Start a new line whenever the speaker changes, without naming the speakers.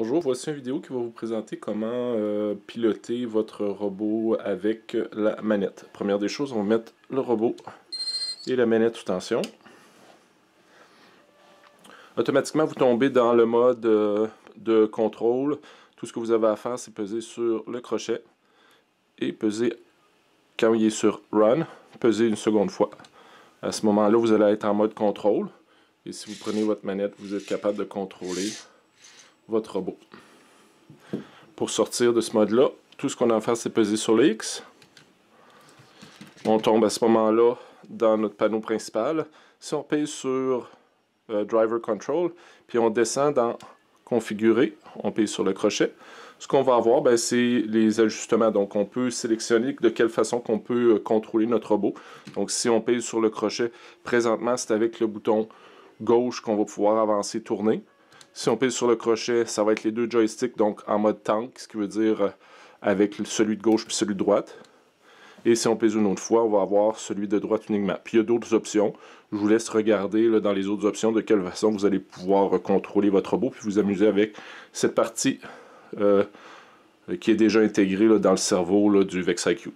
Bonjour, voici une vidéo qui va vous présenter comment euh, piloter votre robot avec la manette. Première des choses, on va mettre le robot et la manette sous tension. Automatiquement, vous tombez dans le mode euh, de contrôle. Tout ce que vous avez à faire, c'est peser sur le crochet et peser quand il est sur Run, peser une seconde fois. À ce moment-là, vous allez être en mode contrôle. Et si vous prenez votre manette, vous êtes capable de contrôler votre robot. Pour sortir de ce mode-là, tout ce qu'on a à faire, c'est peser sur le X. On tombe à ce moment-là dans notre panneau principal. Si on pèse sur euh, Driver Control, puis on descend dans Configurer, on pèse sur le crochet, ce qu'on va avoir, ben, c'est les ajustements. Donc, on peut sélectionner de quelle façon qu'on peut euh, contrôler notre robot. Donc, si on pèse sur le crochet, présentement, c'est avec le bouton gauche qu'on va pouvoir avancer, tourner. Si on pèse sur le crochet, ça va être les deux joysticks, donc en mode tank, ce qui veut dire euh, avec celui de gauche puis celui de droite. Et si on pèse une autre fois, on va avoir celui de droite uniquement. Puis il y a d'autres options. Je vous laisse regarder dans les autres options de quelle façon vous allez pouvoir contrôler votre robot puis vous amuser avec cette partie euh, qui est déjà intégrée dans le cerveau du VexIQ.